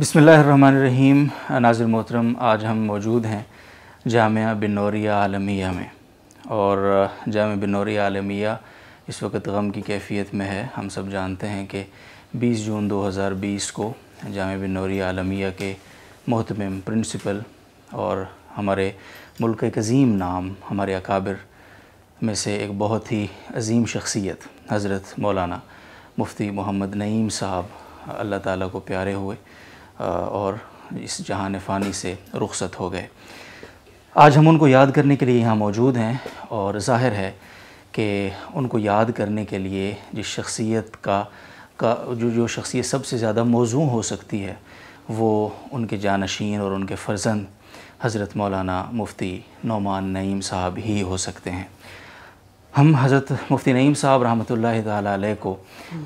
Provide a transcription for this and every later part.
बसमिल्ल नाजिर मोहतरम आज हम मौजूद हैं जामिया बिनौरिया आलमिया में और जाम बिनौरिया आलमिया इस वक्त गम की कैफियत में है हम सब जानते हैं कि 20 जून 2020 को जाम बिनौरिया आलमिया के महतम प्रिंसिपल और हमारे मुल्क एक अजीम नाम हमारे अकाबर में से एक बहुत ही अजीम शख्सियत हज़रत मौलाना मुफ्ती मोहम्मद नईम साहब अल्लाह ताला को प्यारे हुए और इस जहान फ़ानी से रुखसत हो गए आज हम उनको याद करने के लिए यहाँ मौजूद हैं और जाहिर है कि उनको याद करने के लिए जिस शख्सियत का का जो जो शख्सियत सबसे ज़्यादा मौजू हो सकती है वो उनके जानशीन और उनके फ़र्जंद हज़रत मौलाना मुफ्ती नौमान नईम साहब ही हो सकते हैं हम हज़रत मुफ्ती नईम साहब रहमत ला को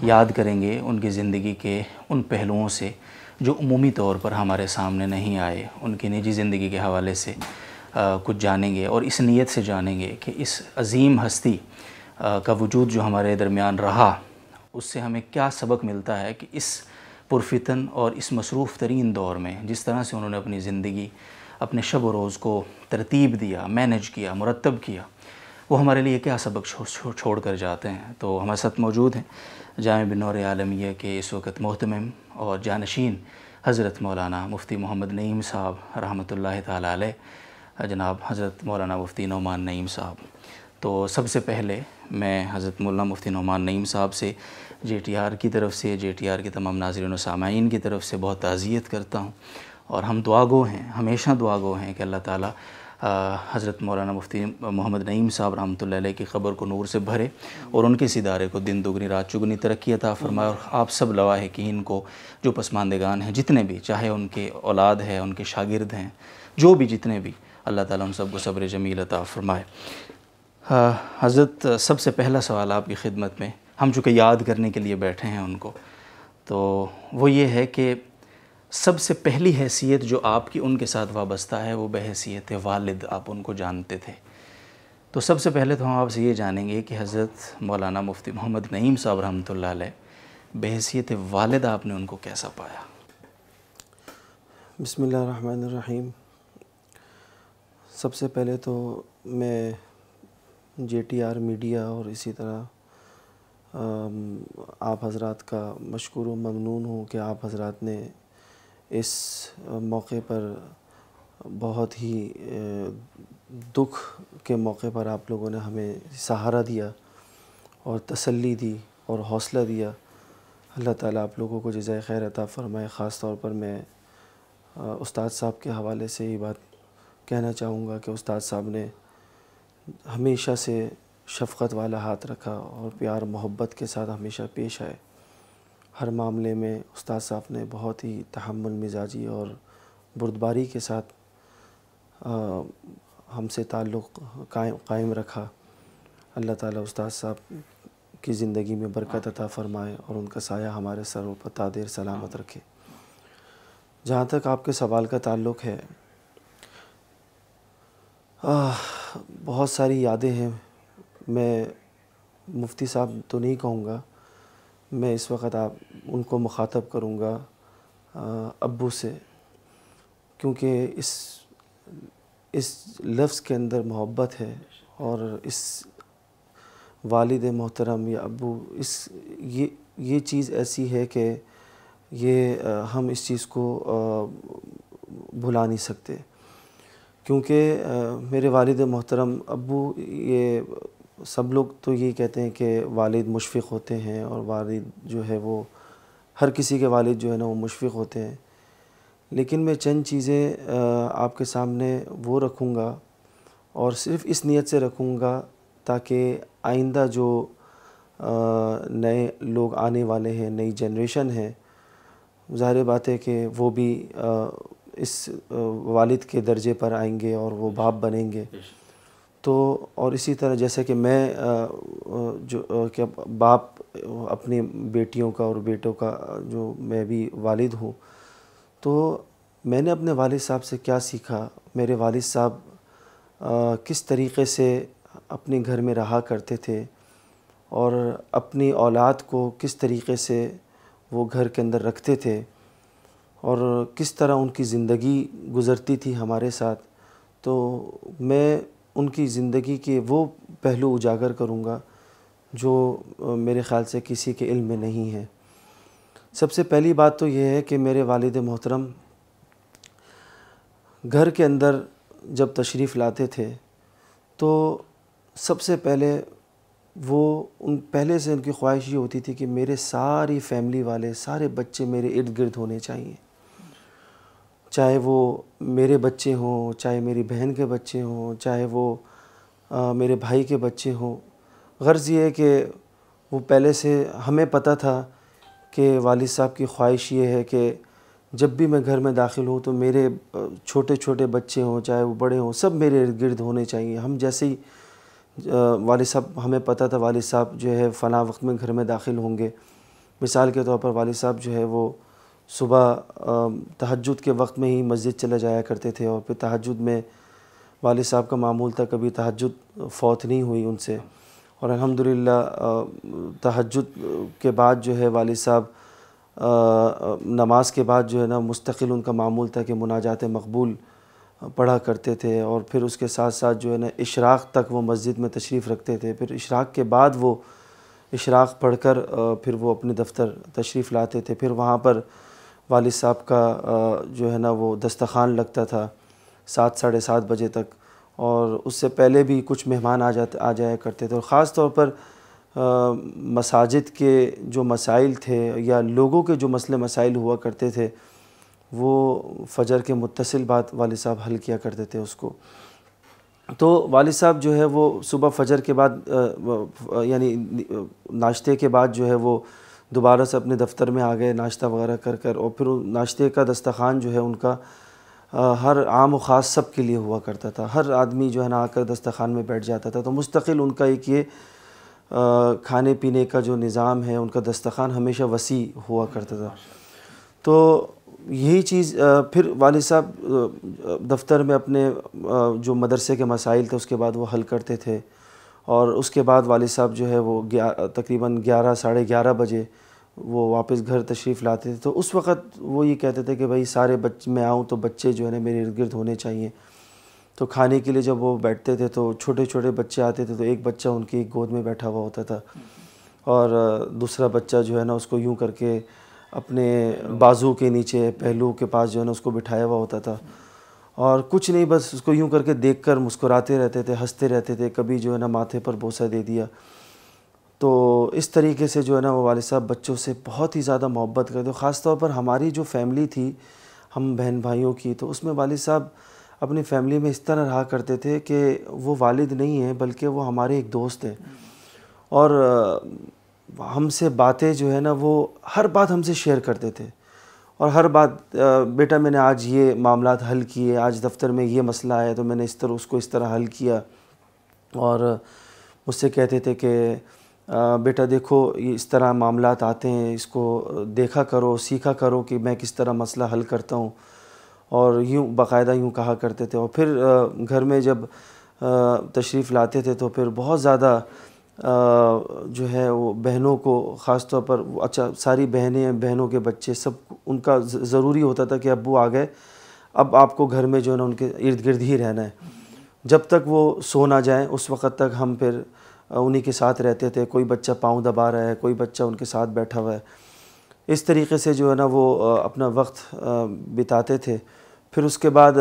याद करेंगे उनकी ज़िंदगी के उन पहलुओं से जो उमूमी तौर पर हमारे सामने नहीं आए उनकी निजी ज़िंदगी के हवाले से आ, कुछ जानेंगे और इस नीयत से जानेंगे कि इस अजीम हस्ती आ, का वजूद जो हमारे दरमियान रहा उससे हमें क्या सबक मिलता है कि इस पुरफितन और इस मसरूफ़ तरीन दौर में जिस तरह से उन्होंने अपनी ज़िंदगी अपने शब रोज़ को तरतीब दिया मैनेज किया मुरतब किया वो हमारे लिए क्या सबक छोड़ कर जाते हैं तो हमारे साथ मौजूद हैं जाम बिनौर यह के इस वक्त मोहतम और जानशीन हज़रत मौलाना मुफ्ती मोहम्मद नईम साहब रहमत ला जनाब हज़रत मौलाना मुफ्ती नौमान नईम साहब तो सबसे पहले मैं हज़रत मौलाना मुफ्ती नौमान नईम साहब से जे टी आर की तरफ से जे टी आर के तमाम नाजरन सामाइन की तरफ से बहुत ताज़ियत करता हूँ और हम दुआगो हैं हमेशा दुआगो हैं कि अल्लाह ताली हज़रत मौलाना मुफ्ती मोहम्मद नईम साहब रहमत की ख़बर को नूर से भरे और उनके इस इदारे को दिन दोगुनी रात चुगनी तरक्की अता फरमाए और आप सब लवा है कि इनको जो पसमानदगान हैं जितने भी चाहे उनके औलाद है उनके शागिर्द हैं जो भी जितने भी अल्लाह ताला उन सबको सब्र जमील अता फरमाए हज़रत सबसे पहला सवाल आपकी खिदमत में हम चूँकि याद करने के लिए बैठे हैं उनको तो वो ये है कि सबसे पहली हैसियत जो आपकी उनके साथ वाबस्ता है वो बहसीत वालिद आप उनको जानते थे तो सबसे पहले तो हम आपसे ये जानेंगे कि हज़रत मौलाना मुफ्ती मोहम्मद नईम साहब रहमत बहसीत वालद आपने उनको कैसा पाया बसमीम सबसे पहले तो मैं जे टी आर मीडिया और इसी तरह आप हजरत का मशहूर ममनून हूँ कि आप हजरत ने इस मौके पर बहुत ही दुख के मौके पर आप लोगों ने हमें सहारा दिया और तसल्ली दी और हौसला दिया अल्लाह ताला आप लोगों को जजाय खैर अता फ़रमाए ख़ास तौर पर मैं उस्ताद साहब के हवाले से ये बात कहना चाहूँगा कि उस्ताद साहब ने हमेशा से शफ़क़त वाला हाथ रखा और प्यार मोहब्बत के साथ हमेशा पेश आए हर मामले में उस्ताद साहब ने बहुत ही तहमुल मिजाजी और बुरदबारी के साथ हमसे ताल्लुक़ कायम कायम रखा अल्लाह ताला उस्ताद साहब की ज़िंदगी में बरकत अता फ़रमाए और उनका साया हमारे सरों पर तादेर सलामत रखे जहाँ तक आपके सवाल का ताल्लुक़ है आ, बहुत सारी यादें हैं मैं मुफ्ती साहब तो नहीं कहूँगा मैं इस वक्त आप उनको मुखातब करूँगा अबू से क्योंकि इस इस लफ्ज़ के अंदर मोहब्बत है और इस वालिद मोहतरम या अबू इस ये ये चीज़ ऐसी है कि ये हम इस चीज़ को भुला नहीं सकते क्योंकि मेरे वालिद मोहतरम अबू ये सब लोग तो ये कहते हैं कि वालिद मुशफ़ होते हैं और वालिद जो है वो हर किसी के वालिद जो है ना वो मुशफ़ होते हैं लेकिन मैं चंद चीज़ें आपके सामने वो रखूँगा और सिर्फ़ इस नीयत से रखूँगा ताकि आइंदा जो नए लोग आने वाले हैं नई जनरेशन है ज़ाहिर बात है कि वो भी इस वालिद के दर्जे पर आएंगे और वो बाप बनेंगे तो और इसी तरह जैसे कि मैं जो क्या बाप अपनी बेटियों का और बेटों का जो मैं भी वालिद हूँ तो मैंने अपने वालिद साहब से क्या सीखा मेरे वालिद साहब किस तरीके से अपने घर में रहा करते थे और अपनी औलाद को किस तरीके से वो घर के अंदर रखते थे और किस तरह उनकी ज़िंदगी गुज़रती थी हमारे साथ तो मैं उनकी ज़िंदगी के वो पहलू उजागर करूँगा जो मेरे ख़्याल से किसी के इल्म में नहीं है सबसे पहली बात तो यह है कि मेरे वालद मोहतरम घर के अंदर जब तशरीफ़ लाते थे तो सबसे पहले वो उन पहले से उनकी ख्वाहिश ये होती थी कि मेरे सारी फैमिली वाले सारे बच्चे मेरे इर्द गिर्द होने चाहिए चाहे वो मेरे बच्चे हों चाहे मेरी बहन के बच्चे हों चाहे वो आ, मेरे भाई के बच्चे हों गर्ज़ ये है कि वो पहले से हमें पता था कि वालिद साहब की ख्वाहिश ये है कि जब भी मैं घर में दाखिल हूँ तो मेरे छोटे छोटे बच्चे हों चाहे वो बड़े हों सब मेरे इर्द गिर्द होने चाहिए हम जैसे ही वालिद साहब हमें पता था वालिद साहब जो है फ़ला वक्त में घर में दाखिल होंगे मिसाल के तौर पर वालिद साहब जो है वो सुबह तहजद के वक्त में ही मस्जिद चले जाया करते थे और फिर तहजद में वाल साहब का मामूल था कभी तहजद फौत नहीं हुई उनसे और अलहमदिल्ला तहजद के बाद जो है वाल साहब नमाज के बाद जो है ना मुस्तकिल उनका मामूल था कि मुनाजात मकबूल पढ़ा करते थे और फिर उसके साथ साथ जो है ना इशराक़ तक वो मस्जिद में तशरीफ़ रखते थे फिर इशराक़ के बाद वो इशराक़ पढ़ कर फिर वो अपने दफ्तर तशरीफ़ लाते थे फिर वहाँ पर वाल साहब का जो है ना वो दस्तखान लगता था सात साढ़े सात बजे तक और उससे पहले भी कुछ मेहमान आ जाते आ जाया करते थे और ख़ास तौर पर मसाजिद के जो मसाइल थे या लोगों के जो मसले मसाइल हुआ करते थे वो फजर के मुतसिल बात वाल साहब हल किया करते थे उसको तो वाल साहब जो है वो सुबह फजर के बाद यानी नाश्ते के बाद जो है वो दोबारा से अपने दफ्तर में आ गए नाश्ता वगैरह कर कर और फिर नाश्ते का दस्तखान जो है उनका हर आम व ख़ास सब के लिए हुआ करता था हर आदमी जो है ना आकर दस्तखान में बैठ जाता था तो मुस्तकिल उनका एक ये खाने पीने का जो निज़ाम है उनका दस्तखान हमेशा वसी हुआ करता था तो यही चीज़ फिर वाल साहब दफ्तर में अपने जो मदरसे के मसाइल थे उसके बाद वो हल करते थे और उसके बाद वाल साहब जो है वो तकरीबन ग्यारह साढ़े ग्यारह बजे वो वापस घर तशरीफ़ लाते थे तो उस वक़्त वो ये कहते थे कि भाई सारे बच्चे मैं आऊँ तो बच्चे जो है ना मेरे इर्द गिर्द होने चाहिए तो खाने के लिए जब वो बैठते थे तो छोटे छोटे बच्चे आते थे तो एक बच्चा उनकी गोद में बैठा हुआ होता था और दूसरा बच्चा जो है ना उसको यूँ करके अपने बाजू के नीचे पहलू के पास जो है ना उसको बिठाया हुआ होता था और कुछ नहीं बस उसको यूं करके देखकर मुस्कुराते रहते थे हंसते रहते थे कभी जो है ना माथे पर बोसा दे दिया तो इस तरीके से जो है ना वो वाले साहब बच्चों से बहुत ही ज़्यादा मोहब्बत करते ख़ास तौर पर हमारी जो फैमिली थी हम बहन भाइयों की तो उसमें वाले साहब अपनी फैमिली में इस तरह रहा करते थे कि वो वालिद नहीं हैं बल्कि वो हमारे एक दोस्त हैं और हमसे बातें जो है ना वो हर बात हमसे शेयर करते थे और हर बात बेटा मैंने आज ये मामला हल किए आज दफ्तर में ये मसला आया तो मैंने इस तरह उसको इस तरह हल किया और मुझसे कहते थे कि बेटा देखो इस तरह मामला आते हैं इसको देखा करो सीखा करो कि मैं किस तरह मसला हल करता हूँ और यूँ बाकायदा यूँ कहा करते थे और फिर घर में जब तशरीफ़ लाते थे तो फिर बहुत ज़्यादा जो है वो बहनों को ख़ास तौर पर अच्छा सारी बहनें बहनों के बच्चे सब उनका ज़रूरी होता था कि अबू आ गए अब आपको घर में जो है ना उनके इर्द गिर्द ही रहना है जब तक वो सो ना जाए उस वक़्त तक हम फिर उन्हीं के साथ रहते थे कोई बच्चा पाँव दबा रहा है कोई बच्चा उनके साथ बैठा हुआ है इस तरीके से जो है ना वो अपना वक्त बिताते थे फिर उसके बाद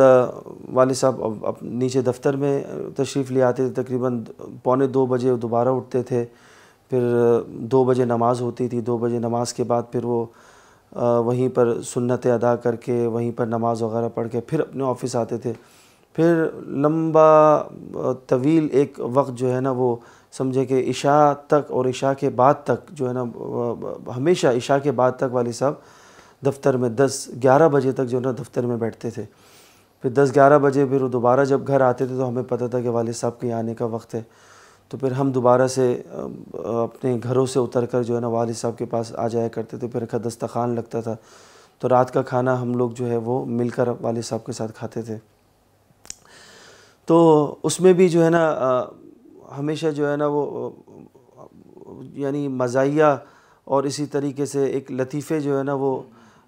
वाले साहब अब नीचे दफ्तर में तशरीफ़ ले आते थे तकरीबन पौने दो बजे दोबारा उठते थे फिर दो बजे नमाज होती थी दो बजे नमाज के बाद फिर वो वहीं पर सुन्नतें अदा करके वहीं पर नमाज वगैरह पढ़ के फिर अपने ऑफिस आते थे फिर लंबा तवील एक वक्त जो है ना वो समझे कि इशा तक और इशा के बाद तक जो है ना हमेशा इशा के बाद तक वाले साहब दफ्तर में दस ग्यारह बजे तक जो ना दफ्तर में बैठते थे फिर दस ग्यारह बजे फिर वो दोबारा जब घर आते थे तो हमें पता था कि वालद साहब के आने का वक्त है तो फिर हम दोबारा से अपने घरों से उतर कर जो है ना वालद साहब के पास आ जाया करते थे फिर का दस्तखान लगता था तो रात का खाना हम लोग जो है वो मिलकर वालद साहब के साथ खाते थे तो उसमें भी जो है ना हमेशा जो है ना वो यानी मजाया और इसी तरीके से एक लतीफ़े जो है ना वो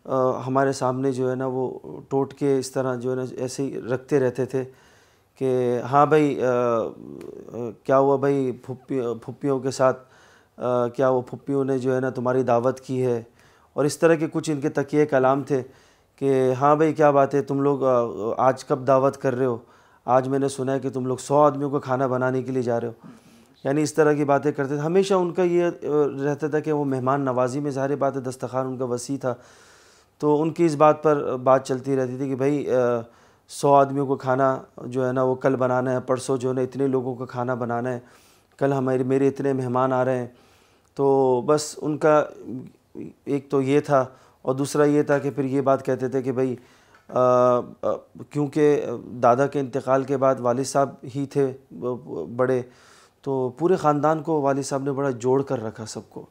हमारे सामने जो है ना वो टोट के इस तरह जो है ना ऐसे ही रखते रहते थे कि हाँ भाई आ, क्या हुआ भाई फुप्पी फुप्पियों के साथ आ, क्या वो फुप्पियों ने जो है ना तुम्हारी दावत की है और इस तरह के कुछ इनके तकिए कलाम थे कि हाँ भाई क्या बात है तुम लोग आज कब दावत कर रहे हो आज मैंने सुना है कि तुम लोग सौ आदमियों को खाना बनाने के लिए जा रहे हो यानी इस तरह की बातें करते थे हमेशा उनका ये रहता था कि वो मेहमान नवाजी में ज़ाहिर बात है दस्तखान उनका वसी था तो उनकी इस बात पर बात चलती रहती थी कि भाई सौ आदमियों को खाना जो है ना वो कल बनाना है परसों जो है ना इतने लोगों का खाना बनाना है कल हमारे मेरे इतने मेहमान आ रहे हैं तो बस उनका एक तो ये था और दूसरा ये था कि फिर ये बात कहते थे कि भाई क्योंकि दादा के इंतकाल के बाद वाल साहब ही थे बड़े तो पूरे ख़ानदान को वाल साहब ने बड़ा जोड़ कर रखा सबको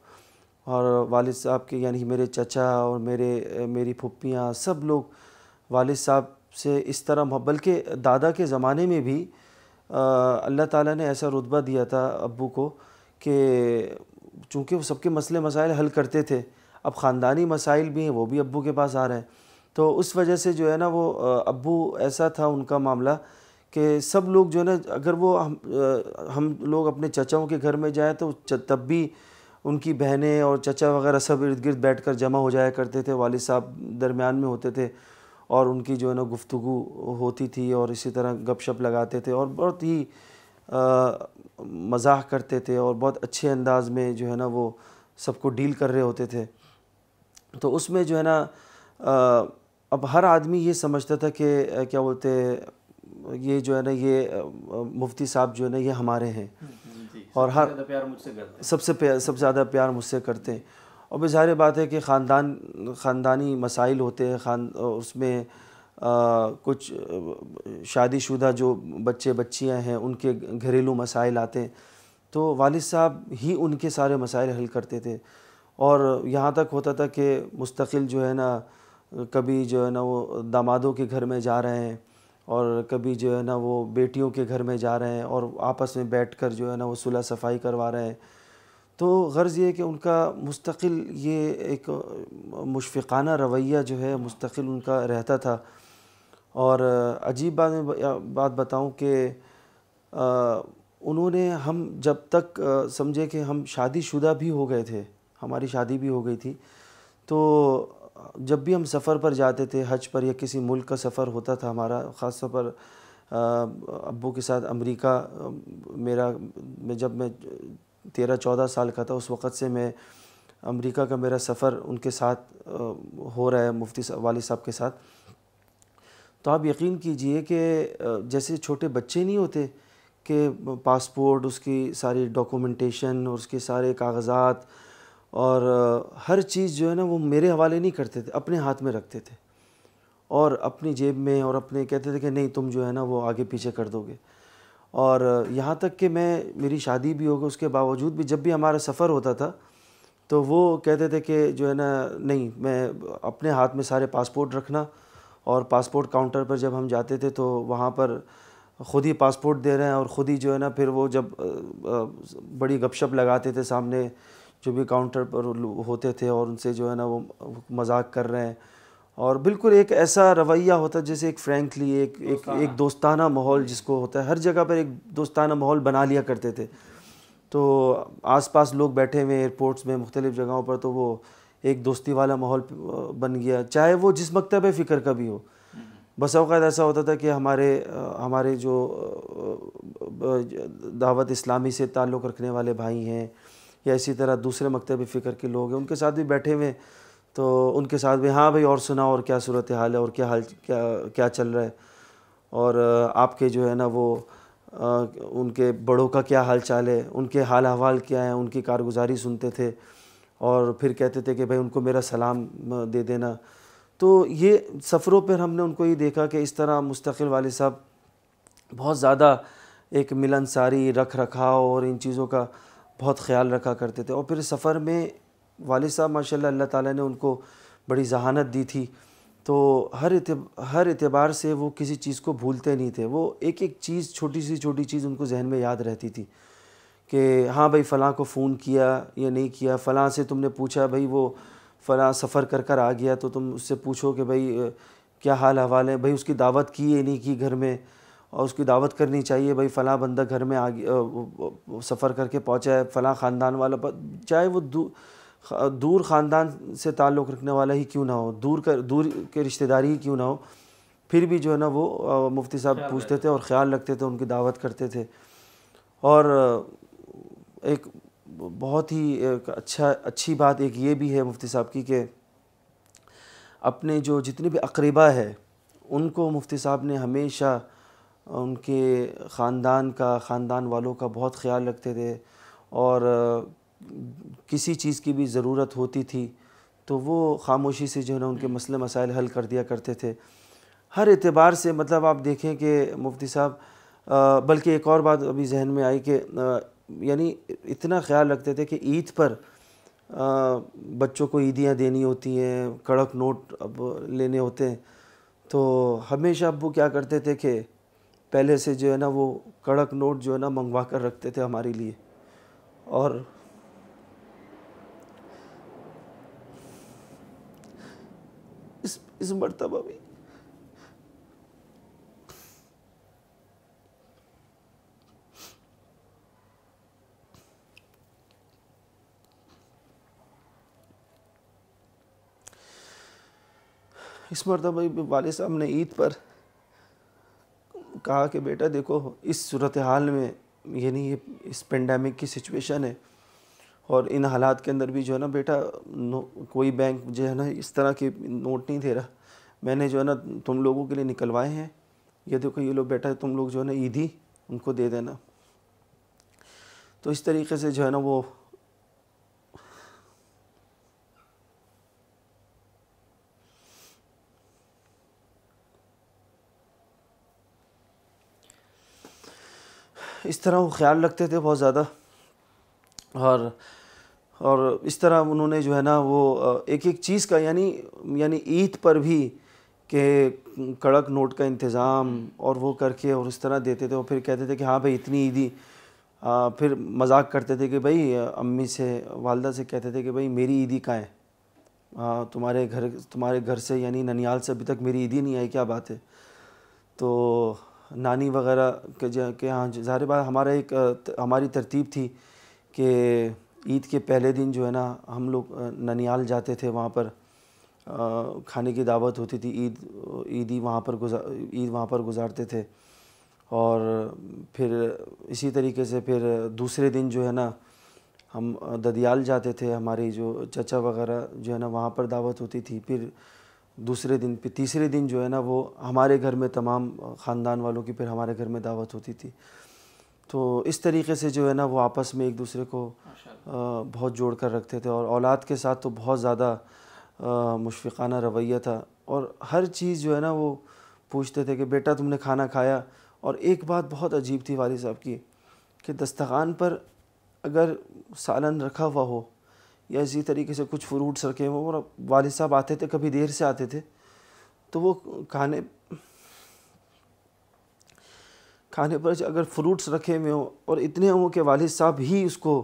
और वालिद साहब के यानी मेरे चचा और मेरे मेरी फुप्पियाँ सब लोग वालिद साहब से इस तरह बल्कि दादा के ज़माने में भी अल्लाह ताला ने ऐसा रुतबा दिया था अबू को कि चूँकि वो सबके मसले मसाइल हल करते थे अब ख़ानदानी मसाइल भी हैं वो भी अबू के पास आ रहे हैं तो उस वजह से जो है ना वो अबू ऐसा था उनका मामला कि सब लोग जो है ना अगर वो हम हम लोग अपने चचाओं के घर में जाएँ तो तब भी उनकी बहनें और चचा वगैरह सब इर्द गिर्द बैठ कर जमा हो जाया करते थे वालिद साहब दरमियान में होते थे और उनकी जो है ना गुफ्तु होती थी और इसी तरह गपशप लगाते थे और बहुत ही मजाक करते थे और बहुत अच्छे अंदाज में जो है ना वो सबको डील कर रहे होते थे तो उसमें जो है ना अब हर आदमी ये समझता था कि क्या बोलते ये जो है ना ये मुफ्ती साहब जो है ना ये हमारे हैं और हर प्यार मुझसे करते सबसे प्यार सबसे ज़्यादा प्यार मुझसे करते हैं और भी ज़ाहिर बात है कि ख़ानदान ख़ानदानी मसाइल होते हैं खान उसमें आ, कुछ शादीशुदा जो बच्चे बच्चियां हैं उनके घरेलू मसाइल आते हैं तो वालिद साहब ही उनके सारे मसाइल हल करते थे और यहाँ तक होता था कि मुस्तकिल जो है ना कभी जो है ना वो दामादों के घर में जा रहे हैं और कभी जो है ना वो बेटियों के घर में जा रहे हैं और आपस में बैठकर जो है ना वो सुलह सफाई करवा रहे हैं तो गर्ज़ ये कि उनका मुस्तकिल ये एक मुशफ़ाना रवैया जो है मुस्तकिल उनका रहता था और अजीब बात में बात बताऊँ कि उन्होंने हम जब तक समझे कि हम शादीशुदा भी हो गए थे हमारी शादी भी हो गई थी तो जब भी हम सफ़र पर जाते थे हज पर या किसी मुल्क का सफ़र होता था हमारा ख़ास तौर पर अबू के साथ अमेरिका मेरा मैं जब मैं तेरह चौदह साल का था उस वक़्त से मैं अमेरिका का मेरा सफ़र उनके साथ हो रहा है मुफ्ती वाली साहब के साथ तो आप यकीन कीजिए कि जैसे छोटे बच्चे नहीं होते कि पासपोर्ट उसकी सारी डॉक्यूमेंटेशन और उसके सारे कागज़ात और हर चीज़ जो है ना वो मेरे हवाले नहीं करते थे अपने हाथ में रखते थे और अपनी जेब में और अपने कहते थे कि नहीं तुम जो है ना वो आगे पीछे कर दोगे और यहाँ तक कि मैं मेरी शादी भी हो गई उसके बावजूद भी जब भी हमारा सफ़र होता था तो वो कहते थे कि जो है ना नहीं मैं अपने हाथ में सारे पासपोर्ट रखना और पासपोर्ट काउंटर पर जब हम जाते थे तो वहाँ पर ख़ुद ही पासपोर्ट दे रहे हैं और ख़ुद ही जो है ना फिर वो जब बड़ी गपशप लगाते थे सामने जो भी काउंटर पर होते थे और उनसे जो है ना वो मजाक कर रहे हैं और बिल्कुल एक ऐसा रवैया होता है जैसे एक फ्रेंकली एक एक एक दोस्ताना माहौल जिसको होता है हर जगह पर एक दोस्ताना माहौल बना लिया करते थे तो आसपास लोग बैठे हुए एयरपोर्ट्स में मुख्तलिफ़ जगहों पर तो वो एक दोस्ती वाला माहौल बन गया चाहे वो जिस मकतब फ़िक्र का भी हो बस अवत ऐसा होता था कि हमारे हमारे जो दावत इस्लामी से ताल्लुक़ रखने वाले भाई हैं या इसी तरह दूसरे मकतब फ़िक्र के लोग हैं उनके साथ भी बैठे हुए हैं तो उनके साथ भी हाँ भाई और सुना और क्या सूरत हाल है और क्या हाल क्या क्या चल रहा है और आपके जो है ना वो आ, उनके बड़ों का क्या हाल चाल है उनके हाल अहवाल क्या है उनकी कारगुजारी सुनते थे और फिर कहते थे कि भाई उनको मेरा सलाम दे देना तो ये सफ़रों पर हमने उनको ये देखा कि इस तरह मुस्तकिल वाले साहब बहुत ज़्यादा एक मिलनसारी रख रखाव और इन चीज़ों का बहुत ख्याल रखा करते थे और फिर सफ़र में वाल साहब माशा अल्लाह ताली ने उनको बड़ी जहानत दी थी तो हर हर एतबार से वो किसी चीज़ को भूलते नहीं थे वो एक एक चीज़ छोटी सी छोटी चीज़ उनको जहन में याद रहती थी कि हाँ भाई फ़लाँ को फ़ोन किया या नहीं किया फ़लाँ से तुमने पूछा भाई वो फ़लाँ सफ़र कर कर आ गया तो तुम उससे पूछो कि भाई क्या हाल हवाल है भाई उसकी दावत की या नहीं की घर में और उसकी दावत करनी चाहिए भाई फ़लाँ बंदा घर में आ सफ़र करके पहुँचा है फ़लाँ ख़ानदान वाला चाहे वो दू, दूर ख़ानदान से ताल्लुक़ रखने वाला ही क्यों ना हो दूर कर दूर के रिश्तेदारी ही क्यों ना हो फिर भी जो है ना वो मुफ्ती साहब पूछते थे और ख्याल रखते थे उनकी दावत करते थे और एक बहुत ही अच्छा अच्छी बात एक ये भी है मुफ्ती साहब की कि अपने जो जितने भी अकरीबा है उनको मुफ्ती साहब ने हमेशा उनके ख़ानदान का ख़ानदान वालों का बहुत ख्याल रखते थे और किसी चीज़ की भी ज़रूरत होती थी तो वो खामोशी से जो है ना उनके मसले मसाइल हल कर दिया करते थे हर एतबार से मतलब आप देखें कि मुफ्ती साहब बल्कि एक और बात अभी जहन में आई कि यानी इतना ख्याल रखते थे कि ईद पर आ, बच्चों को ईदियाँ देनी होती हैं कड़क नोट अब लेने होते हैं तो हमेशा अब वो क्या करते थे कि पहले से जो है ना वो कड़क नोट जो है ना मंगवा कर रखते थे हमारे लिए और इस इस मरतबा भी इस मरतबा वाले साहब ने ईद पर कहा कि बेटा देखो इस सूरत हाल में यानी ये इस पेंडेमिक की सिचुएशन है और इन हालात के अंदर भी जो है ना बेटा कोई बैंक जो है ना इस तरह के नोट नहीं दे रहा मैंने जो है ना तुम लोगों के लिए निकलवाए हैं ये देखो ये लोग बेटा तुम लोग जो है ना ईदी उनको दे देना तो इस तरीके से जो है ना वो इस तरह वो ख्याल रखते थे बहुत ज़्यादा और और इस तरह उन्होंने जो है ना वो एक एक चीज़ का यानी यानी ईद पर भी के कड़क नोट का इंतज़ाम और वो करके और इस तरह देते थे और फिर कहते थे कि हाँ भाई इतनी ईदी फिर मजाक करते थे कि भाई अम्मी से वालदा से कहते थे कि भाई मेरी ईदी कहाँ है आ, हाँ, तुम्हारे घर तुम्हारे घर से यानी ननियाल से अभी तक मेरी ईदी नहीं आई क्या बात है तो नानी वगैरह के के यहाँ ज़ाहिर बात हमारा एक हमारी तरतीब थी कि ईद के पहले दिन जो है ना हम लोग ननियाल जाते थे वहाँ पर खाने की दावत होती थी ईद ईदी वहाँ पर गुजार ईद वहाँ पर गुजारते थे और फिर इसी तरीके से फिर दूसरे दिन जो है ना हम ददियाल जाते थे हमारी जो चचा वगैरह जो है ना वहाँ पर दावत होती थी फिर दूसरे दिन फिर तीसरे दिन जो है ना वो हमारे घर में तमाम ख़ानदान वालों की फिर हमारे घर में दावत होती थी तो इस तरीके से जो है ना वो आपस में एक दूसरे को बहुत जोड़ कर रखते थे और औलाद के साथ तो बहुत ज़्यादा मुशफ़ाना रवैया था और हर चीज़ जो है ना वो पूछते थे कि बेटा तुमने खाना खाया और एक बात बहुत अजीब थी वाली साहब की कि दस्तखान पर अगर सालन रखा हुआ हो या इसी तरीके से कुछ फ्रूट्स रखे हुए और वालिद साहब आते थे कभी देर से आते थे तो वो खाने खाने पर अगर फ्रूट्स रखे हुए हों और इतने हों कि वालिद साहब ही उसको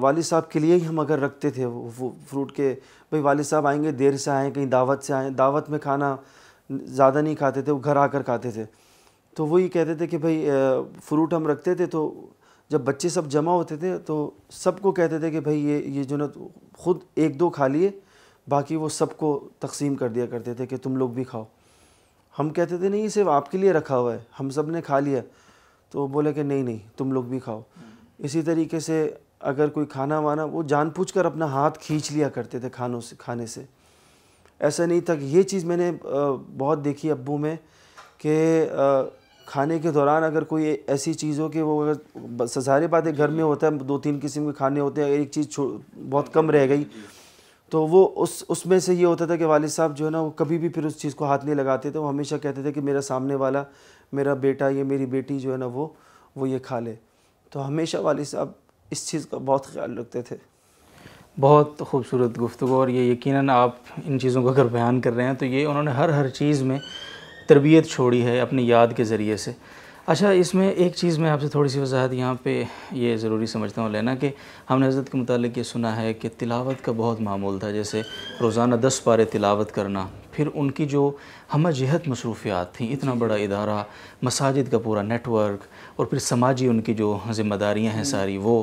वालिद साहब के लिए ही हम अगर रखते थे वो फ्रूट के भाई वालिद साहब आएंगे देर से आएँ कहीं दावत से आएँ दावत में खाना ज़्यादा नहीं खाते थे वो घर आकर खाते थे तो वो ये कहते थे कि भाई फ्रूट हम रखते थे तो जब बच्चे सब जमा होते थे तो सबको कहते थे कि भाई ये ये जो ना तो खुद एक दो खा लिए बाकी वो सबको तकसीम कर दिया करते थे कि तुम लोग भी खाओ हम कहते थे नहीं ये सिर्फ आपके लिए रखा हुआ है हम सब ने खा लिया तो बोले कि नहीं नहीं तुम लोग भी खाओ इसी तरीके से अगर कोई खाना वाना वो पूछ कर अपना हाथ खींच लिया करते थे खानों से खाने से ऐसा नहीं था कि ये चीज़ मैंने बहुत देखी अबू में कि खाने के दौरान अगर कोई ऐसी चीज़ हो कि वो अगर सारी बातें घर में होता है दो तीन किस्म के खाने होते हैं एक चीज़ बहुत कम रह गई तो वो उस उसमें से ये होता था कि वालिद साहब जो है ना वो कभी भी फिर उस चीज़ को हाथ नहीं लगाते थे वो हमेशा कहते थे कि मेरा सामने वाला मेरा बेटा या मेरी बेटी जो है ना वो वो ये खा ले तो हमेशा वालिद साहब इस चीज़ का बहुत ख्याल रखते थे बहुत खूबसूरत गुफ्तु और ये यकीनन आप इन चीज़ों को अगर बयान कर रहे हैं तो ये उन्होंने हर हर चीज़ में तरबियत छोड़ी है अपनी याद के ज़रिए से अच्छा इसमें एक चीज़ मैं आपसे थोड़ी सी वजाहत यहाँ पे ये ज़रूरी समझता हूँ लेना कि हमने हज़रत के मतलब ये सुना है कि तिलावत का बहुत मामूल था जैसे रोज़ाना दस पारे तिलावत करना फिर उनकी जो हम जहत मसरूफियात थी इतना बड़ा इदारा मसाजिद का पूरा नेटवर्क और फिर समाजी उनकी जो ज़िम्मेदारियाँ हैं सारी वो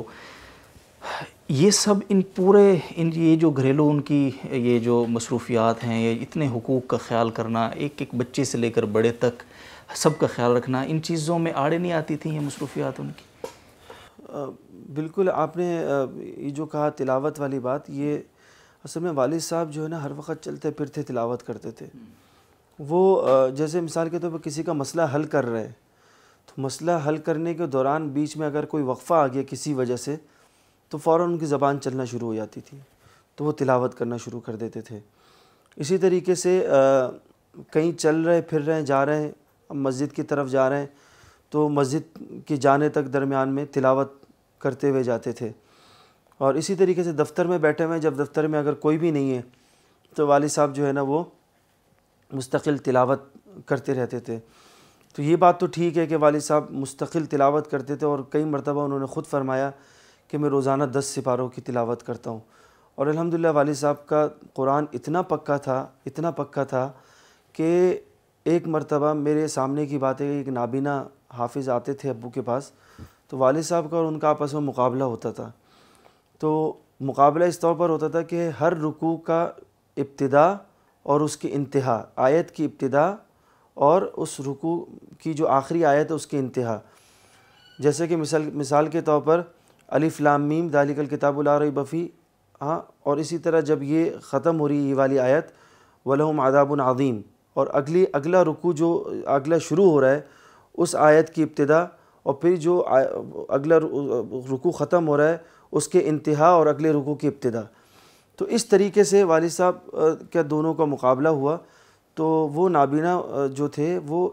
ये सब इन पूरे इन ये जो घरेलू उनकी ये जो मसरूफियात हैं ये इतने हकूक़ का ख्याल करना एक एक बच्चे से लेकर बड़े तक सब का ख्याल रखना इन चीज़ों में आड़े नहीं आती थी ये मसरूफियात उनकी बिल्कुल आपने ये जो कहा तिलावत वाली बात ये असल में वालिद साहब जो है ना हर वक्त चलते फिरते तिलावत करते थे वो जैसे मिसाल के तौर तो पर किसी का मसला हल कर रहे हैं तो मसला हल करने के दौरान बीच में अगर कोई वक्फ़ा आ गया किसी वजह से तो फ़ौर उनकी ज़बान चलना शुरू हो जाती थी तो वो तिलावत करना शुरू कर देते थे इसी तरीके से कहीं चल रहे फिर रहे जा रहे हैं मस्जिद की तरफ जा रहे हैं तो मस्जिद के जाने तक दरमियान में तिलावत करते हुए जाते थे और इसी तरीके से दफ्तर में बैठे हुए जब दफ्तर में अगर कोई भी नहीं है तो वाली साहब जो है ना वो मुस्तकिल तिलावत करते रहते थे तो ये बात तो ठीक है कि वाली साहब मुस्तकिल तिलावत करते थे और कई मरतबा उन्होंने ख़ुद फरमाया कि मैं रोज़ाना दस सिपारों की तिलावत करता हूँ और अलहमदिल्ला वाल साहब का कुरान इतना पक्का था इतना पक्का था कि एक मरतबा मेरे सामने की बात है एक नाबीना हाफिज़ आते थे अबू के पास तो वाल साहब का और उनका आपस में मुकाबला होता था तो मुकाबला इस तौर पर होता था कि हर रुकू का इब्तदा और उसकी इंतहा आयत की इब्तदा और उस रुकू की जो आखिरी आयत है उसकी इंतहा जैसे कि मिसाल मिसाल के तौर पर अलिफ लाम मीम दालिकल रही बफ़ी हाँ और इसी तरह जब ये ख़त्म हो रही ये वाली आयत वलहम आदाबन आदीम और अगली अगला रुकू जो अगला शुरू हो रहा है उस आयत की इब्तदा और फिर जो अगला रुकू ख़त्म हो रहा है उसके इंतहा और अगले रुकू की इब्तदा तो इस तरीके से वाली साहब का दोनों का मुकाबला हुआ तो वो नाबीना जो थे वो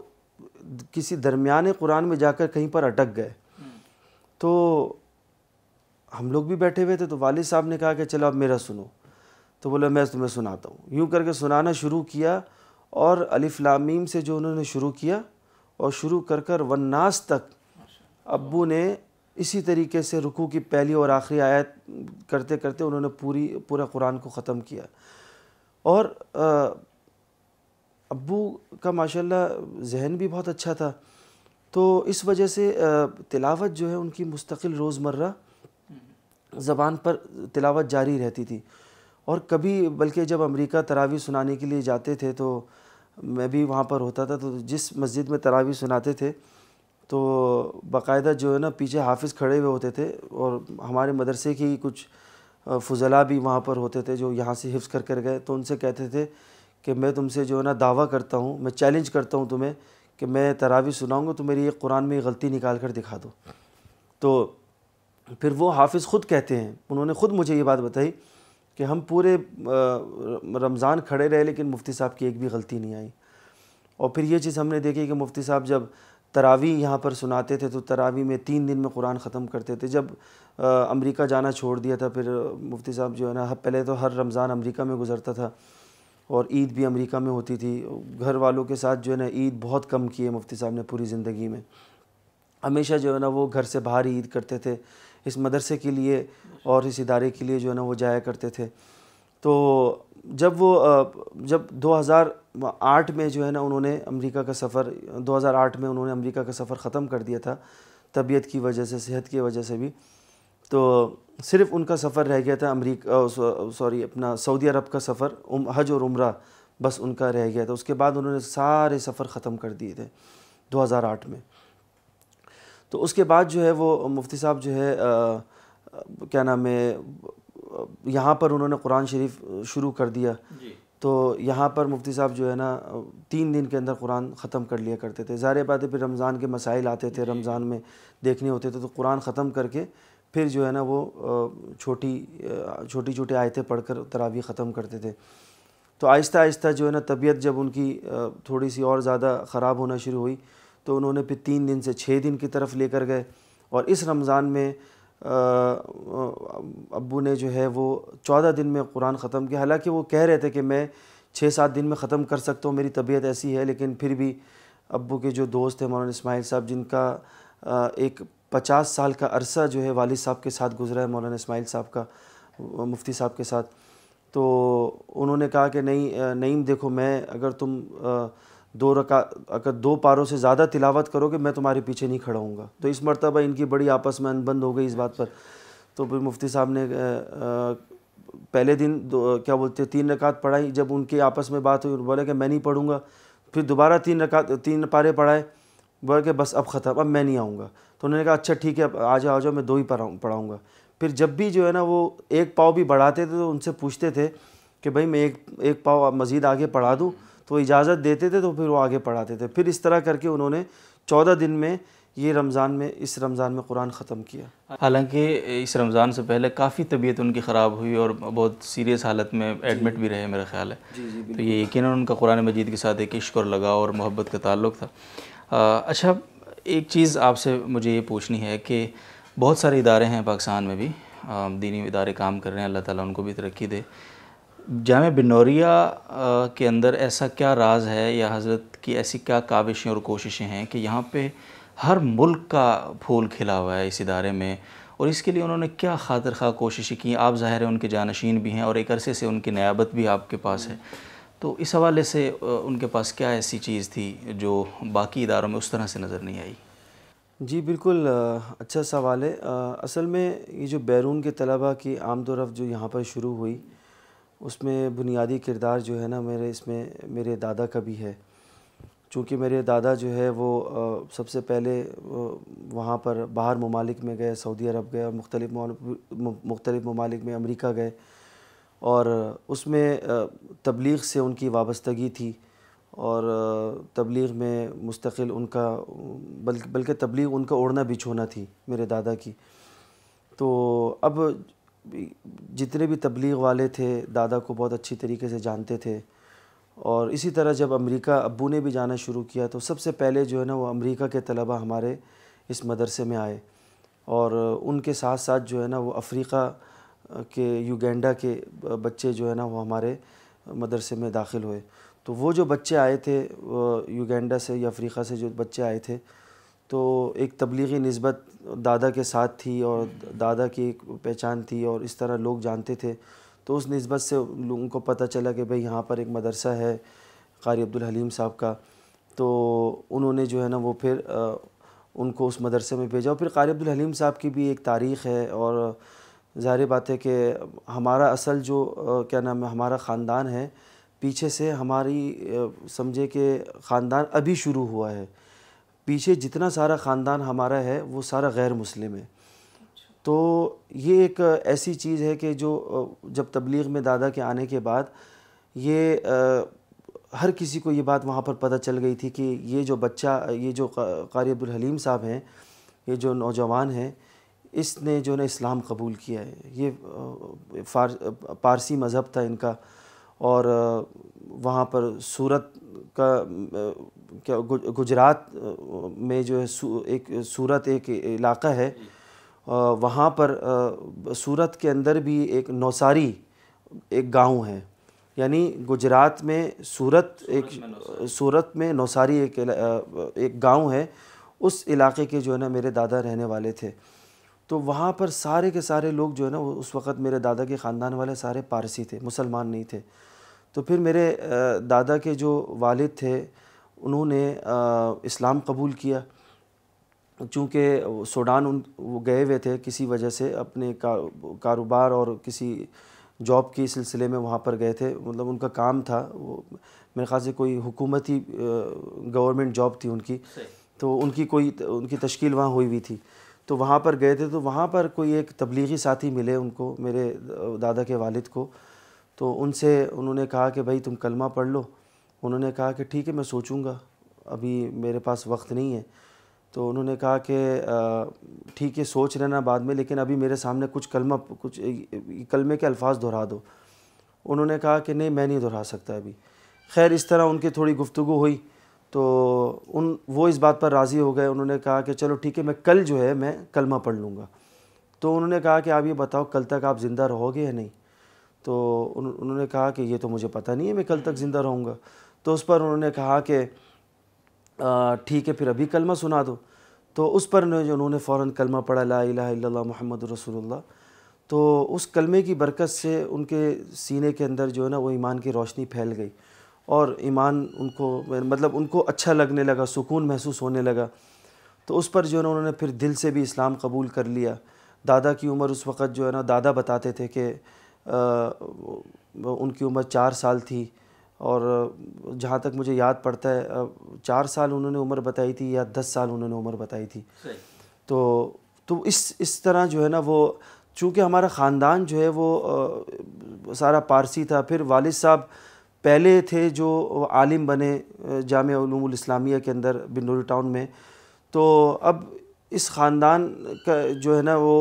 किसी दरमियान कुरान में जाकर कहीं पर अटक गए हम्म। तो हम लोग भी बैठे हुए थे तो वालिद साहब ने कहा कि चलो अब मेरा सुनो तो बोले मैं तुम्हें सुनाता हूँ यूँ करके सुनाना शुरू किया और अलीफलामीम से जो उन्होंने शुरू किया और शुरू कर कर वन्नास तक अब्बू ने इसी तरीके से रुकू की पहली और आखिरी आयत करते करते उन्होंने पूरी पूरा कुरान को ख़त्म किया और अब्बू का माशाल्लाह जहन भी बहुत अच्छा था तो इस वजह से तिलावत जो है उनकी मुस्तकिल रोज़मर्रा ज़बान पर तिलावत जारी रहती थी और कभी बल्कि जब अमेरिका तरावी सुनाने के लिए जाते थे तो मैं भी वहाँ पर होता था तो जिस मस्जिद में तरावी सुनाते थे तो बाकायदा जो है ना पीछे हाफिज़ खड़े हुए होते थे और हमारे मदरसे की कुछ फजला भी वहाँ पर होते थे जो यहाँ से हिफ्स कर कर गए तो उनसे कहते थे कि मैं तुमसे जो है ना दावा करता हूँ मैं चैलेंज करता हूँ तुम्हें कि मैं तरावी सुनाऊँगा तो मेरी एक कुरान में गलती निकाल कर दिखा दो तो फिर वो हाफिज़ ख़ुद कहते हैं उन्होंने ख़ुद मुझे ये बात बताई कि हम पूरे रमज़ान खड़े रहे लेकिन मुफ्ती साहब की एक भी गलती नहीं आई और फिर ये चीज़ हमने देखी कि मुफ्ती साहब जब तरावी यहाँ पर सुनाते थे तो तरावी में तीन दिन में कुरान ख़त्म करते थे जब अमेरिका जाना छोड़ दिया था फिर मुफ्ती साहब जो है ना पहले तो हर रमज़ान अमेरिका में गुजरता था और ईद भी अमेरिका में होती थी घर वालों के साथ जो है ना ईद बहुत कम की है मुफ्ती साहब ने पूरी ज़िंदगी में हमेशा जो है ना वो घर से बाहर ईद करते थे इस मदरसे के लिए और इस इदारे के लिए जो है ना वो जाया करते थे तो जब वो जब 2008 में जो है ना उन्होंने अमेरिका का सफ़र 2008 में उन्होंने अमेरिका का सफ़र ख़त्म कर दिया था तबीयत की वजह से सेहत की वजह से भी तो सिर्फ उनका सफ़र रह गया था अमरीका सॉरी अपना सऊदी अरब का सफ़र हज और उम्र बस उनका रह गया था उसके बाद उन्होंने सारे सफ़र ख़त्म कर दिए थे 2008 में तो उसके बाद जो है वो मुफ्ती साहब जो है आ, क्या नाम है यहाँ पर उन्होंने कुरान शरीफ शुरू कर दिया तो यहाँ पर मुफ्ती साहब जो है ना तीन दिन के अंदर कुरान ख़त्म कर लिया करते थे ज़ाहिर बात है फिर रमज़ान के मसाइल आते थे रमज़ान में देखने होते थे तो कुरान ख़त्म करके फिर जो है ना वो छोटी छोटी छोटी आयतें पढ़कर तरावी ख़त्म करते थे तो आहिस्ता आहिस्ता जो है ना तबीयत जब उनकी थोड़ी सी और ज़्यादा ख़राब होना शुरू हुई तो उन्होंने फिर तीन दिन से छः दिन की तरफ लेकर गए और इस रमज़ान में अबू ने जो है वो चौदह दिन में कुरान ख़त्म किया हालांकि वो कह रहे थे कि मैं छः सात दिन में ख़त्म कर सकता हूँ मेरी तबीयत ऐसी है लेकिन फिर भी अबू के जो दोस्त हैं मौलाना इसमाइल साहब जिनका एक पचास साल का अरसा जो है वालिद साहब के साथ गुजरा है मौलाना इसमाइल साहब का मुफ्ती साहब के साथ तो उन्होंने कहा कि नहीं नईम देखो मैं अगर तुम आ, दो रका अगर दो पारों से ज़्यादा तिलावत करोगे मैं तुम्हारे पीछे नहीं खड़ा हूँ तो इस मरतबा इनकी बड़ी आपस में अनबंद हो गई इस बात पर तो फिर मुफ्ती साहब ने पहले दिन क्या बोलते तीन रकात पढ़ाई जब उनके आपस में बात हुई बोले कि मैं नहीं पढ़ूँगा फिर दोबारा तीन रकात तीन पारे पढ़ाए बोले कि बस अब ख़त्म अब मैं नहीं आऊँगा तो उन्होंने कहा अच्छा ठीक है अब आ जाओ आ जाओ मैं दो ही पढ़ाऊँगा फिर जब भी जो है ना वो एक पाव भी बढ़ाते थे तो उनसे पूछते थे कि भाई मैं एक एक पाव मज़ीद आगे पढ़ा दूँ तो इजाज़त देते थे तो फिर वो आगे पढ़ाते थे फिर इस तरह करके उन्होंने चौदह दिन में ये रमज़ान में इस रमज़ान में कुरान ख़त्म किया हालांकि इस रमज़ान से पहले काफ़ी तबीयत उनकी ख़राब हुई और बहुत सीरियस हालत में एडमिट भी रहे मेरा ख्याल है जी जी तो ये यकीन उनका कुरान मजीद के साथ एक इश्क और लगाव और मोहब्बत का ताल्लुक था आ, अच्छा एक चीज़ आपसे मुझे ये पूछनी है कि बहुत सारे इदारे हैं पाकिस्तान में भी दीनी इदारे काम कर रहे हैं अल्लाह ताली उनको भी तरक्की दे जाम बिनौरिया के अंदर ऐसा क्या राज है या हज़रत की ऐसी क्या काविशें और कोशिशें हैं कि यहाँ पे हर मुल्क का फूल खिला हुआ है इस इदारे में और इसके लिए उन्होंने क्या खातर खा कोशिशें की आप ज़ाहिर है उनके जानशीन भी हैं और एक अरसे से उनकी नयाबत भी आपके पास है तो इस हवाले से उनके पास क्या ऐसी चीज़ थी जो बाकी इदारों में उस तरह से नज़र नहीं आई जी बिल्कुल अच्छा सवाल है असल में ये जो बैरून के तलबा की आमदोरफ़ जो यहाँ पर शुरू हुई उसमें बुनियादी किरदार जो है ना मेरे इसमें मेरे दादा का भी है चूँकि मेरे दादा जो है वो सबसे पहले वहाँ पर बाहर ममालिक में गए सऊदी अरब गए और मुख्तलिफ मुख्तलिफ ममालिक में अमरीका गए और उसमें तबलीग से उनकी वाबस्तगी थी और तबलीग में मुस्तकिल उनका बल्कि बल्कि तबलीग उनका ओढ़ना बिछोना थी मेरे दादा की तो अब जितने भी तबलीग वाले थे दादा को बहुत अच्छी तरीके से जानते थे और इसी तरह जब अमेरिका अबू ने भी जाना शुरू किया तो सबसे पहले जो है ना वो अमेरिका के तलबा हमारे इस मदरसे में आए और उनके साथ साथ जो है ना वो अफ्रीका के युगेंडा के बच्चे जो है ना वो हमारे मदरसे में दाखिल हुए तो वो जो बच्चे आए थे युगेंडा से या अफ्रीका से जो बच्चे आए थे तो एक तबलीगी नस्बत दादा के साथ थी और दादा की पहचान थी और इस तरह लोग जानते थे तो उस नस्बत से लोगों को पता चला कि भाई यहाँ पर एक मदरसा है कारी अब्दुल हलीम साहब का तो उन्होंने जो है ना वो फिर आ, उनको उस मदरसे में भेजा और फिर कारी अब्दुल हलीम साहब की भी एक तारीख़ है और ज़ाहिर बात है कि हमारा असल जो आ, क्या नाम है हमारा ख़ानदान है पीछे से हमारी समझे कि ख़ानदान अभी शुरू हुआ है पीछे जितना सारा ख़ानदान हमारा है वो सारा गैर मुस्लिम है तो ये एक ऐसी चीज़ है कि जो जब तबलीग में दादा के आने के बाद ये आ, हर किसी को ये बात वहाँ पर पता चल गई थी कि ये जो बच्चा ये जो कारी अब्दुल हलीम साहब हैं ये जो नौजवान हैं इसने जो है इस्लाम कबूल किया है ये फार पारसी मज़हब था इनका और वहाँ पर सूरत का क्या गुजरात में जो है एक सूरत एक इलाका है वहाँ पर सूरत के अंदर भी एक नौसारी एक गांव है यानी गुजरात में सूरत एक सूरत में नौसारी एक एक गांव है उस इलाके के जो है ना मेरे दादा रहने वाले थे तो वहाँ पर सारे के सारे लोग जो है ना उस वक़्त मेरे दादा के ख़ानदान वाले सारे पारसी थे मुसलमान नहीं थे तो फिर मेरे दादा के जो वालिद थे उन्होंने इस्लाम कबूल किया चूँकि सूडान उन वो गए हुए थे किसी वजह से अपने का, कारोबार और किसी जॉब के सिलसिले में वहाँ पर गए थे मतलब उनका काम था वो मेरे ख्याल से कोई हुकूमती गवर्नमेंट जॉब थी उनकी तो उनकी कोई उनकी तश्कील वहाँ हुई हुई थी तो वहाँ पर गए थे तो वहाँ पर कोई एक तबलीगी साथी मिले उनको मेरे दादा के वालिद को तो उनसे उन्होंने कहा कि भाई तुम कलमा पढ़ लो उन्होंने कहा कि ठीक है मैं सोचूंगा अभी मेरे पास वक्त नहीं है तो उन्होंने कहा कि ठीक है सोच लेना बाद में लेकिन अभी मेरे सामने कुछ कलमा कुछ कलमे के अल्फाज दोहरा दो उन्होंने कहा कि नहीं मैं नहीं दोहरा सकता अभी खैर इस तरह उनकी थोड़ी गुफ्तु हुई तो उन वो इस बात पर राज़ी हो गए उन्होंने कहा कि चलो ठीक है मैं कल जो है मैं कलमा पढ़ लूँगा तो उन्होंने कहा कि आप ये बताओ कल तक आप ज़िंदा रहोगे या नहीं तो उन, उन्होंने कहा कि ये तो मुझे पता नहीं है मैं कल तक ज़िंदा रहूँगा तो उस पर उन्होंने कहा कि ठीक है फिर अभी कलमा सुना दो तो उस पर उन्होंने फ़ौर कलमा पढ़ा ला इला मोहम्मद रसूलुल्लाह तो उस कलमे की बरकत से उनके सीने के अंदर जो है ना वो ईमान की रोशनी फैल गई और ईमान उनको मतलब उनको अच्छा लगने लगा सुकून महसूस होने लगा तो उस पर जो है ना उन्होंने फिर दिल से भी इस्लाम कबूल कर लिया दादा की उम्र उस वक़्त जो है ना दादा बताते थे कि उनकी उम्र चार साल थी और जहाँ तक मुझे याद पड़ता है चार साल उन्होंने उम्र बताई थी या दस साल उन्होंने उम्र बताई थी तो तो इस इस तरह जो है ना वो चूँकि हमारा ख़ानदान जो है वो आ, सारा पारसी था फिर वालिद साहब पहले थे जो आलिम बने जाम इस्लामिया के अंदर बिन्नूरी टाउन में तो अब इस ख़ानदान का जो है ना वो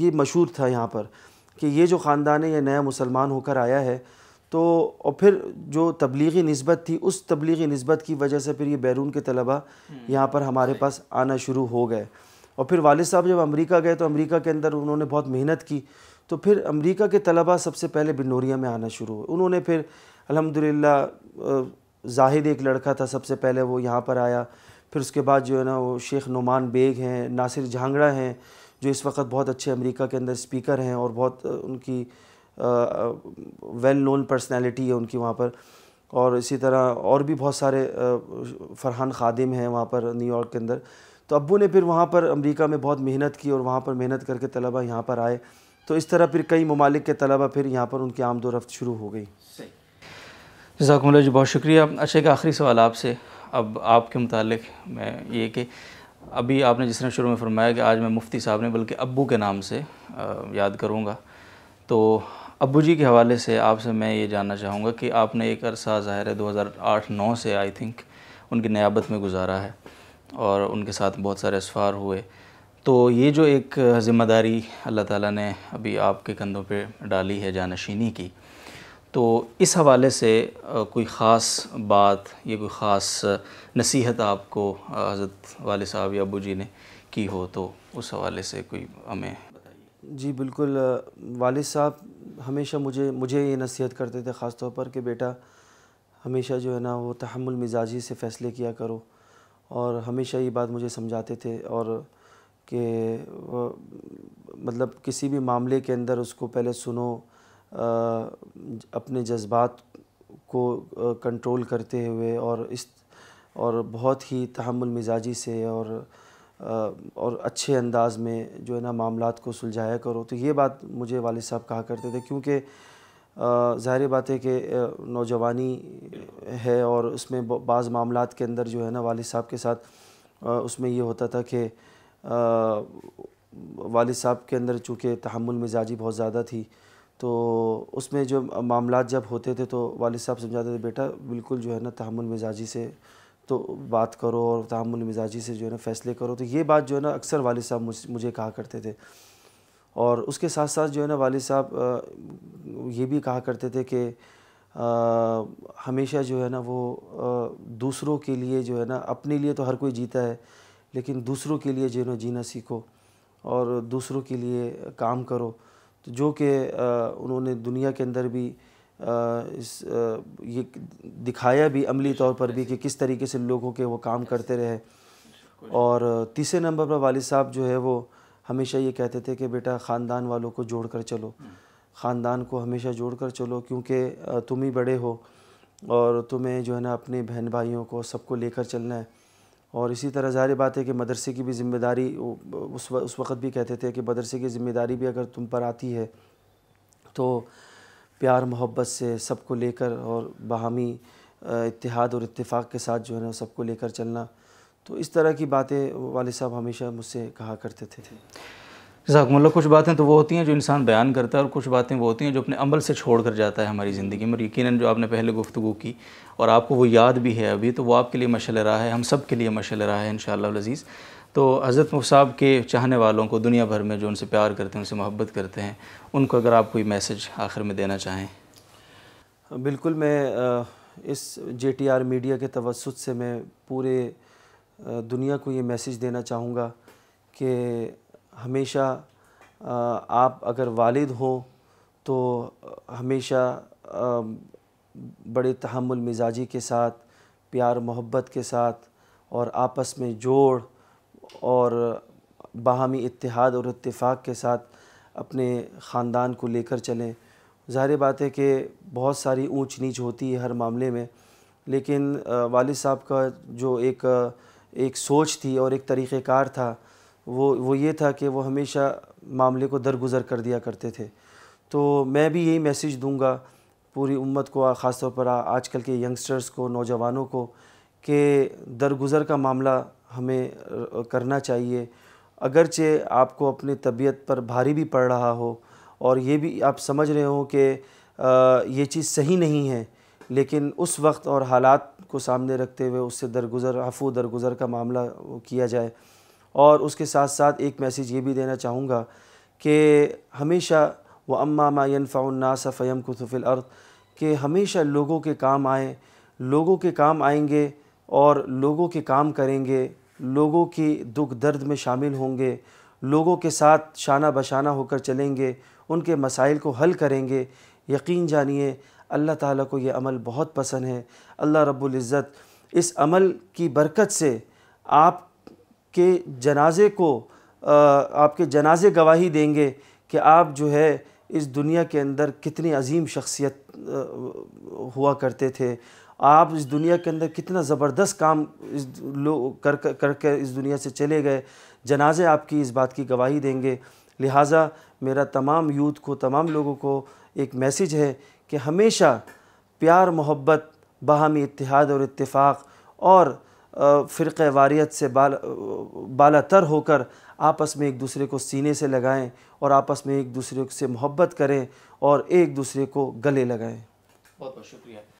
ये मशहूर था यहाँ पर कि ये जो ख़ानदान है ये नया मुसलमान होकर आया है तो और फिर जो तबलीगी नस्बत थी उस तबलीगी नस्बत की वजह से फिर ये बैरून के तलबा हम्म। यहाँ पर हमारे पास आना शुरू हो गए और फिर वालद साहब जब अमेरिका गए तो अमेरिका के अंदर उन्होंने बहुत मेहनत की तो फिर अमेरिका के तलबा सबसे पहले बिन्नौरिया में आना शुरू हुए उन्होंने फिर अल्हम्दुलिल्लाह जाहिद एक लड़का था सबसे पहले वो यहाँ पर आया फिर उसके बाद जो है ना वो शेख नुमान बेग हैं नासिर झांगड़ा हैं जो इस वक्त बहुत अच्छे अमेरिका के अंदर स्पीकर हैं और बहुत उनकी वेल नोन पर्सनैलिटी है उनकी वहाँ पर और इसी तरह और भी बहुत सारे फरहान खादिम हैं वहाँ पर न्यूयॉर्क के अंदर तो अबू ने फिर वहाँ पर अमेरिका में बहुत मेहनत की और वहाँ पर मेहनत करके तलबा यहाँ पर आए तो इस तरह फिर कई ममालिक के तलबा फिर यहाँ पर उनकी आमदोरफ़्त शुरू हो गई जजाकमल जी बहुत शुक्रिया अच्छा एक आखिरी सवाल आपसे अब आपके मतलब मैं ये कि अभी आपने जिस तरह शुरू में फरमाया कि आज मैं मुफ्ती साहब ने बल्कि अबू के नाम से याद करूँगा तो अबू जी के हवाले से आपसे मैं ये जानना चाहूँगा कि आपने एक अरसा ज़ाहिर है दो हज़ार आठ नौ से आई थिंक उनकी नयाबत में गुजारा है और उनके साथ बहुत सारे इसफार हुए तो ये जो एक ज़िम्मेदारी अल्लाह ताला ने अभी आपके कंधों पे डाली है जानशीनी की तो इस हवाले से कोई ख़ास बात या कोई ख़ास नसीहत आपको हज़रत वाले साहब या अबू जी ने की हो तो उस हवाले से कोई हमें बताइए जी बिल्कुल वाले साहब हमेशा मुझे मुझे ये नसीहत करते थे ख़ास तौर पर कि बेटा हमेशा जो है ना वो तहमुल मिजाजी से फ़ैसले किया करो और हमेशा ये बात मुझे समझाते थे और कि मतलब किसी भी मामले के अंदर उसको पहले सुनो अपने जज्बात को कंट्रोल करते हुए और इस और बहुत ही तहमुल मिजाजी से और और अच्छे अंदाज में जो है ना मामला को सुलझाया करो तो ये बात मुझे वाले साहब कहा करते थे क्योंकि ज़ाहिर बात है कि नौजवानी है और उसमें बाज़ मामला के अंदर जो है ना वाल साहब के साथ उसमें ये होता था कि वाले साहब के अंदर चूँकि तहमुल मिजाजी बहुत ज़्यादा थी तो उसमें जो मामला जब होते थे तो वालद साहब समझाते थे बेटा बिल्कुल जो है ना तहमुल मिजाजी से तो बात करो और तहमुल मिजाजी से जो है ना फ़ैसले करो तो ये बात जो है ना अक्सर वालद साहब मुझे, मुझे कहा करते थे और उसके साथ साथ जो है ना वाल साहब ये भी कहा करते थे कि हमेशा जो है ना वो आ, दूसरों के लिए जो है ना अपने लिए तो हर कोई जीता है लेकिन दूसरों के लिए जो है ना जीना सीखो और दूसरों के लिए काम करो तो जो कि उन्होंने दुनिया के अंदर भी इस ये दिखाया भी अमली तौर पर भी कि किस तरीके से लोगों के वो काम करते रहे और तीसरे नंबर पर वालिद साहब जो है वो हमेशा ये कहते थे कि बेटा ख़ानदान वालों को जोड़ कर चलो ख़ानदान को हमेशा जोड़ कर चलो क्योंकि तुम ही बड़े हो और तुम्हें जो है ना अपने बहन भाइयों को सबको लेकर चलना है और इसी तरह ज़ाहिर बात है कि मदरसे की भी जिम्मेदारी उस उस वक़्त भी कहते थे कि मदरसे की जिम्मेदारी भी अगर तुम पर आती है तो प्यार मोहब्बत से सबको लेकर और बाहमी इतिहाद और इत्तेफाक के साथ जो है ना सबको लेकर चलना तो इस तरह की बातें वाले साहब हमेशा मुझसे कहा करते थे जैसा कुछ बातें तो वो होती हैं जो इंसान बयान करता है और कुछ बातें वो होती हैं जो अपने अमल से छोड़ कर जाता है हमारी ज़िंदगी में यकीन जो आपने पहले गुफ्तु की और आपको वो याद भी है अभी तो वो आपके लिए मशल रहा है हम सब के लिए मशल रहा है इन शज़ीज़ तो हज़रत साहब के चाहने वालों को दुनिया भर में जो उनसे प्यार करते हैं उनसे मोहब्बत करते हैं उनको अगर आप कोई मैसेज आखिर में देना चाहें बिल्कुल मैं इस जे टी आर मीडिया के तवसत से मैं पूरे दुनिया को ये मैसेज देना चाहूँगा कि हमेशा आप अगर वालिद हो तो हमेशा बड़े तहमुल मिजाजी के साथ प्यार मोहब्बत के साथ और आपस में जोड़ और बाहमी इतिहाद और इत्तेफाक के साथ अपने ख़ानदान को लेकर चलें ज़ाहिर बात है कि बहुत सारी ऊंच नीच होती है हर मामले में लेकिन वालिद साहब का जो एक एक सोच थी और एक तरीक़ेकार था वो वो ये था कि वो हमेशा मामले को दरगुजर कर दिया करते थे तो मैं भी यही मैसेज दूंगा पूरी उम्मत को ख़ास तौर पर आजकल के यंगस्टर्स को नौजवानों को कि दरगुजर का मामला हमें करना चाहिए अगरचे आपको अपनी तबीयत पर भारी भी पड़ रहा हो और ये भी आप समझ रहे हो कि ये चीज़ सही नहीं है लेकिन उस वक्त और हालात को सामने रखते हुए उससे दरगुजर हफू दरगुजर का मामला किया जाए और उसके साथ साथ एक मैसेज ये भी देना चाहूँगा कि हमेशा व अम्मा मायन फ़ाउन्ना सफ़यम कुतफ़िल अर्थ कि हमेशा लोगों के काम आएँ लोगों के काम आएंगे और लोगों के काम करेंगे लोगों की दुख दर्द में शामिल होंगे लोगों के साथ शाना बशाना होकर चलेंगे उनके मसाइल को हल करेंगे यकीन जानिए अल्लाह ताला को ये अमल बहुत पसंद है अल्लाह रब्बुल इज़्ज़त इस अमल की बरकत से आप के जनाजे को आपके जनाजे गवाही देंगे कि आप जो है इस दुनिया के अंदर कितनी अजीम शख्सियत हुआ करते थे आप इस दुनिया के अंदर कितना ज़बरदस्त काम इस लोग कर करके इस दुनिया से चले गए जनाजे आपकी इस बात की गवाही देंगे लिहाजा मेरा तमाम यूथ को तमाम लोगों को एक मैसेज है कि हमेशा प्यार मोहब्बत बाहमी इतिहाद और इतफाक़ और फ़िरक़ वारियत से बाल बाला तर होकर आपस में एक दूसरे को सीने से लगाएं और आपस में एक दूसरे से मोहब्बत करें और एक दूसरे को गले लगाएं बहुत बहुत शुक्रिया